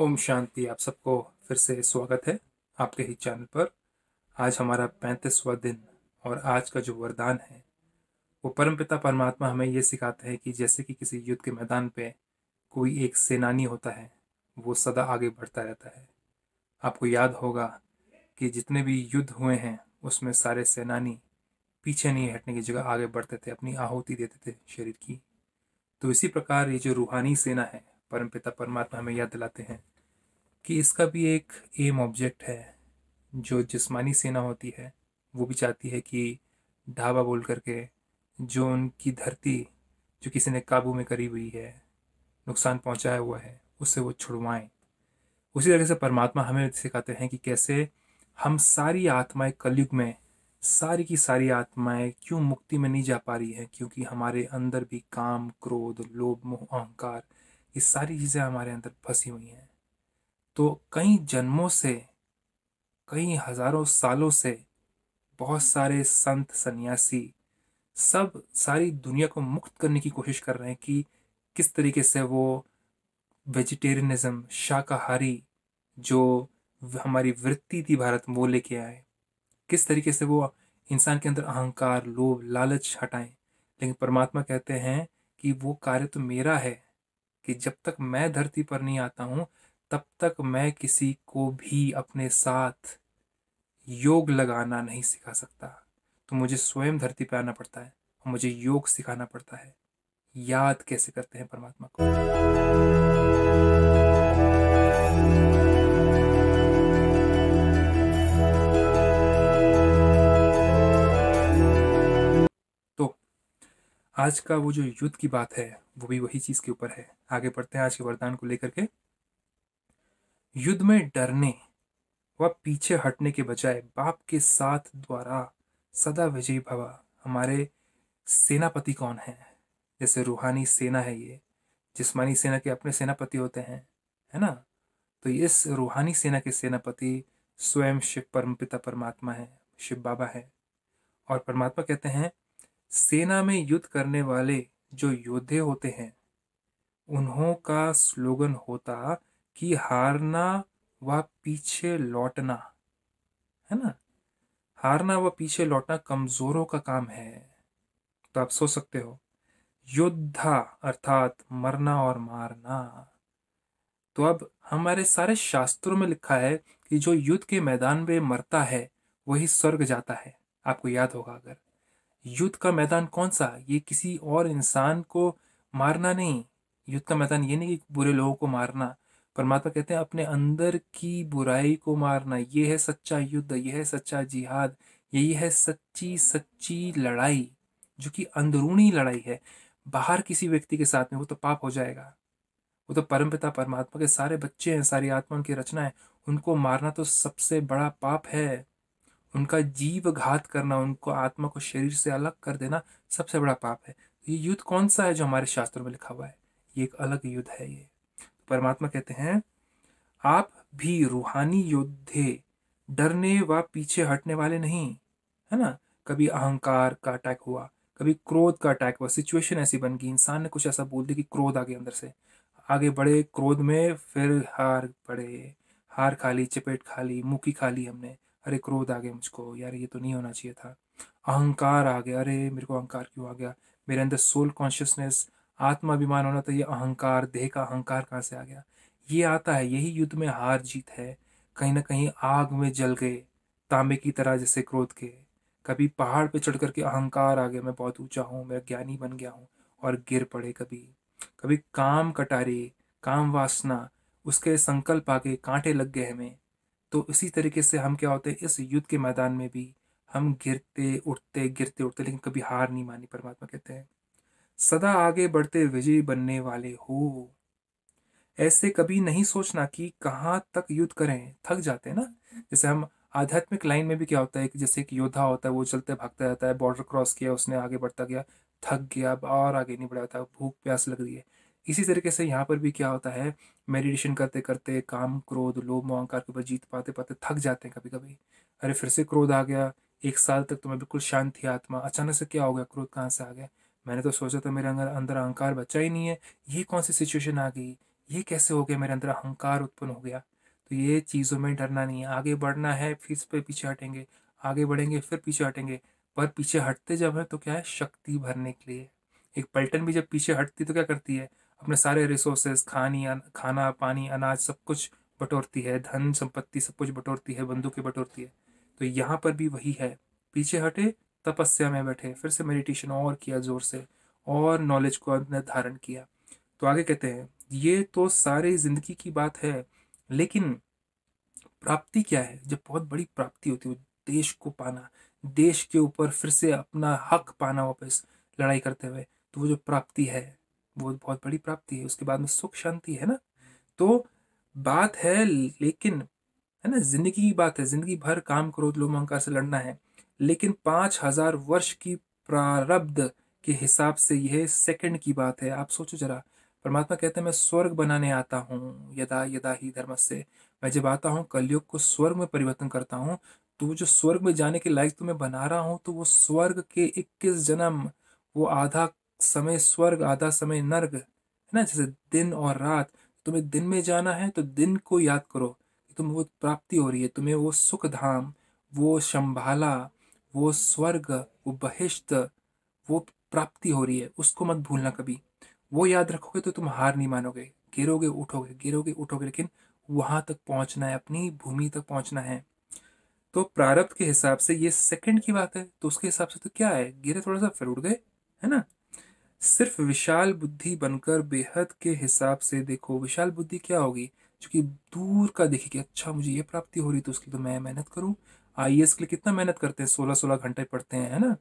ओम शांति आप सबको फिर से स्वागत है आपके ही चैनल पर आज हमारा पैंतीसवा दिन और आज का जो वरदान है वो परमपिता परमात्मा हमें ये सिखाते हैं कि जैसे कि किसी युद्ध के मैदान पे कोई एक सेनानी होता है वो सदा आगे बढ़ता रहता है आपको याद होगा कि जितने भी युद्ध हुए हैं उसमें सारे सेनानी पीछे नहीं हटने की जगह आगे बढ़ते थे अपनी आहुति देते थे शरीर की तो इसी प्रकार ये जो रूहानी सेना है परम पिता परमात्मा हमें याद दिलाते हैं कि इसका भी एक एम ऑब्जेक्ट है जो जिस्मानी सेना होती है वो भी चाहती है कि ढाबा बोल करके जो उनकी धरती जो किसी ने काबू में करी हुई है नुकसान पहुंचाया हुआ है उससे वो छुड़वाएं उसी तरह से परमात्मा हमें सिखाते हैं कि कैसे हम सारी आत्माएं कलयुग में सारी की सारी आत्माएं क्यों मुक्ति में नहीं जा पा रही हैं क्योंकि हमारे अंदर भी काम क्रोध लोभ मोह अहंकार ये सारी चीज़ें हमारे अंदर फंसी हुई हैं तो कई जन्मों से कई हज़ारों सालों से बहुत सारे संत सन्यासी सब सारी दुनिया को मुक्त करने की कोशिश कर रहे हैं कि किस तरीके से वो वेजिटेरियनिज्म शाकाहारी जो हमारी वृत्ति थी भारत वो लेके आए किस तरीके से वो इंसान के अंदर अहंकार लोभ लालच हटाएं लेकिन परमात्मा कहते हैं कि वो कार्य तो मेरा है कि जब तक मैं धरती पर नहीं आता हूँ तब तक मैं किसी को भी अपने साथ योग लगाना नहीं सिखा सकता तो मुझे स्वयं धरती पर आना पड़ता है और मुझे योग सिखाना पड़ता है याद कैसे करते हैं परमात्मा को तो आज का वो जो युद्ध की बात है वो भी वही चीज़ के ऊपर है आगे बढ़ते हैं आज के वरदान को लेकर के युद्ध में डरने व पीछे हटने के बजाय बाप के साथ द्वारा सदा विजयी भवा हमारे सेनापति कौन है जैसे रूहानी सेना है ये जिसमानी सेना के अपने सेनापति होते हैं है ना तो इस रूहानी सेना के सेनापति स्वयं शिव परम पिता परमात्मा है शिव बाबा है और परमात्मा कहते हैं सेना में युद्ध करने वाले जो योद्धे होते हैं उन्हों का स्लोगन होता कि हारना व पीछे लौटना है ना हारना व पीछे लौटना कमजोरों का काम है तो आप सोच सकते हो योद्धा अर्थात मरना और मारना तो अब हमारे सारे शास्त्रों में लिखा है कि जो युद्ध के मैदान में मरता है वही स्वर्ग जाता है आपको याद होगा अगर युद्ध का मैदान कौन सा ये किसी और इंसान को मारना नहीं युद्ध का मैदान ये नहीं कि बुरे लोगों को मारना परमात्मा कहते हैं अपने अंदर की बुराई को मारना ये है सच्चा युद्ध यह है सच्चा जिहाद यही है सच्ची सच्ची लड़ाई जो कि अंदरूनी लड़ाई है बाहर किसी व्यक्ति के साथ में वो तो पाप हो जाएगा वो तो परम परमात्मा के सारे बच्चे हैं सारी आत्मा उनकी रचना है उनको मारना तो सबसे बड़ा पाप है उनका जीव घात करना उनको आत्मा को शरीर से अलग कर देना सबसे बड़ा पाप है तो ये युद्ध कौन सा है जो हमारे शास्त्रों में लिखा हुआ है ये एक अलग युद्ध है ये तो परमात्मा कहते हैं आप भी रूहानी योद्धे डरने व पीछे हटने वाले नहीं है ना कभी अहंकार का अटैक हुआ कभी क्रोध का अटैक हुआ सिचुएशन ऐसी बन गई इंसान ने कुछ ऐसा बोल दिया कि क्रोध आ गया अंदर से आगे बढ़े क्रोध में फिर हार पड़े हार खा ली चपेट खा ली मुखी खा ली हमने अरे क्रोध आ गया मुझको यार ये तो नहीं होना चाहिए था अहंकार आ गया अरे मेरे को अहंकार क्यों आ गया मेरे अंदर सोल कॉन्शियसनेस आत्माभिमान होना था ये अहंकार देह का अहंकार कहाँ से आ गया ये आता है यही युद्ध में हार जीत है कहीं ना कहीं आग में जल गए तांबे की तरह जैसे क्रोध के कभी पहाड़ पे चढ़ करके अहंकार आ गया मैं बहुत ऊंचा हूँ मैं ज्ञानी बन गया हूँ और गिर पड़े कभी कभी काम कटारे काम वासना उसके संकल्प आके कांटे लग गए हमें तो इसी तरीके से हम क्या होते हैं इस युद्ध के मैदान में भी हम गिरते उठते गिरते उठते लेकिन कभी हार नहीं मानी परमात्मा कहते हैं सदा आगे बढ़ते विजयी बनने वाले हो ऐसे कभी नहीं सोचना कि कहाँ तक युद्ध करें थक जाते हैं ना जैसे हम आध्यात्मिक लाइन में भी क्या होता है कि जैसे एक योद्धा होता है वो चलते भागता जाता है बॉर्डर क्रॉस किया उसने आगे बढ़ता गया थक गया अब और आगे नहीं बढ़ाता भूख प्यास लग रही है इसी तरीके से यहाँ पर भी क्या होता है मेडिटेशन करते करते काम क्रोध लोभ मोह अहंकार के ऊपर जीत पाते पाते थक जाते हैं कभी कभी अरे फिर से क्रोध आ गया एक साल तक तो मैं बिल्कुल शांत थी आत्मा अचानक से क्या हो गया क्रोध कहाँ से आ गया मैंने तो सोचा था मेरे अंदर अंदर अहंकार बचा ही नहीं है ये कौन सी सिचुएशन आ गई ये कैसे हो गया मेरे अंदर अहंकार उत्पन्न हो गया तो ये चीज़ों में डरना नहीं है आगे बढ़ना है फिर इस पर पीछे हटेंगे आगे बढ़ेंगे फिर पीछे हटेंगे पर पीछे हटते जब है तो क्या है शक्ति भरने के लिए एक पलटन भी जब पीछे हटती तो क्या करती है अपने सारे रिसोर्सेज खानी खाना पानी अनाज सब कुछ बटोरती है धन संपत्ति सब कुछ बटोरती है बंदूकें बटोरती है तो यहाँ पर भी वही है पीछे हटे तपस्या में बैठे फिर से मेडिटेशन और किया जोर से और नॉलेज को अपने धारण किया तो आगे कहते हैं ये तो सारे जिंदगी की बात है लेकिन प्राप्ति क्या है जब बहुत बड़ी प्राप्ति होती है देश को पाना देश के ऊपर फिर से अपना हक पाना वापस लड़ाई करते हुए तो वो जो प्राप्ति है वो बहुत बड़ी प्राप्ति है उसके बाद में सुख शांति है ना तो बात है लेकिन है ना जिंदगी की बात है जिंदगी भर काम करो लोम अहंकार से लड़ना है लेकिन पांच हजार वर्ष की प्रारब्ध के हिसाब से यह सेकंड की बात है आप सोचो जरा परमात्मा कहते हैं मैं स्वर्ग बनाने आता हूँ यदा यदा ही धर्म से मैं जब आता हूँ कलयुग को स्वर्ग में परिवर्तन करता हूँ तो जो स्वर्ग में जाने के लायक तुम्हें तो बना रहा हूँ तो वो स्वर्ग के इक्कीस जन्म वो आधा समय स्वर्ग आधा समय नर्ग है ना जैसे दिन और रात तुम्हें दिन में जाना है तो दिन को याद करो तुम्हें वो प्राप्ति हो रही है तुम्हें वो सुख धाम वो शंभाला वो स्वर्ग वो बहिष्ट वो प्राप्ति हो रही है उसको मत भूलना कभी वो याद रखोगे तो तुम हार नहीं मानोगे गिरोगे उठोगे गिरोगे उठोगे लेकिन वहां तक पहुंचना है अपनी भूमि तक पहुंचना है तो प्रारब्ध के हिसाब से ये सेकंड की बात है तो उसके हिसाब से तो क्या है गिरे थोड़ा सा फिर उड़ गए है ना सिर्फ विशाल बुद्धि बनकर बेहद के हिसाब से देखो विशाल बुद्धि क्या होगी क्योंकि दूर का देखे कि अच्छा मुझे ये प्राप्ति हो रही तो उसकी तो मैं मेहनत करूँ आई के लिए कितना मेहनत करते हैं सोलह सोलह घंटे पढ़ते हैं है ना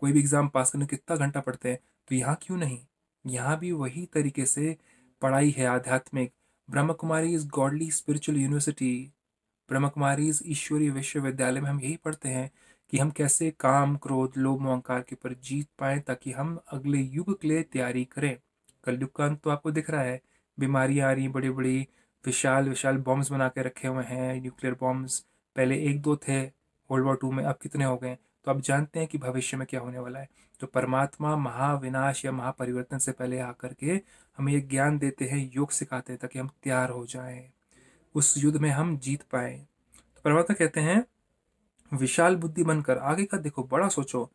कोई भी एग्ज़ाम पास करने कितना घंटा पढ़ते हैं तो यहाँ क्यों नहीं यहाँ भी वही तरीके से पढ़ाई है आध्यात्मिक Brahma Kumari is godly spiritual university Brahma Kumari ईश्वरीय विश्वविद्यालय में हम यही पढ़ते हैं कि हम कैसे काम क्रोध लोभ अहंकार के ऊपर जीत पाएं ताकि हम अगले युग के लिए तैयारी करें कलयुग का अंत तो आपको दिख रहा है बीमारियाँ आ रही बड़ी बड़ी विशाल विशाल बॉम्ब्स बना के रखे हुए हैं न्यूक्लियर बॉम्ब्स पहले एक दो थे वर्ल्ड वॉर टू में अब कितने हो गए तो आप जानते हैं कि भविष्य में क्या होने वाला है तो परमात्मा महाविनाश या महापरिवर्तन से पहले आकर के हमें ये ज्ञान देते हैं योग सिखाते हैं ताकि हम तैयार हो जाएं उस युद्ध में हम जीत पाए तो परमात्मा कहते हैं विशाल बुद्धि बनकर आगे का देखो बड़ा सोचो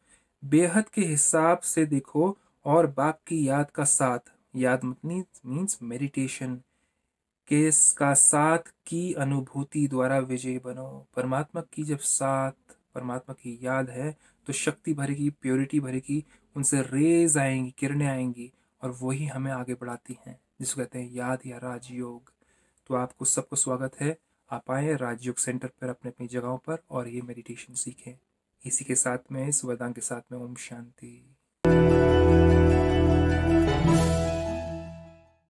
बेहद के हिसाब से देखो और बाप की याद का साथ याद मीन्स मेडिटेशन के का साथ की अनुभूति द्वारा विजय बनो परमात्मा की जब साथ परमात्मा की याद है तो शक्ति भरेगी प्योरिटी भरेगी उनसे रेज आएंगी किरणें आएंगी और वही हमें आगे बढ़ाती हैं जिसको कहते हैं याद या राजयोग तो आपको सबको स्वागत है आप आएँ राजयोग सेंटर पर अपने अपनी जगहों पर और ये मेडिटेशन सीखें इसी के साथ में इस वरदान के साथ में ओम शांति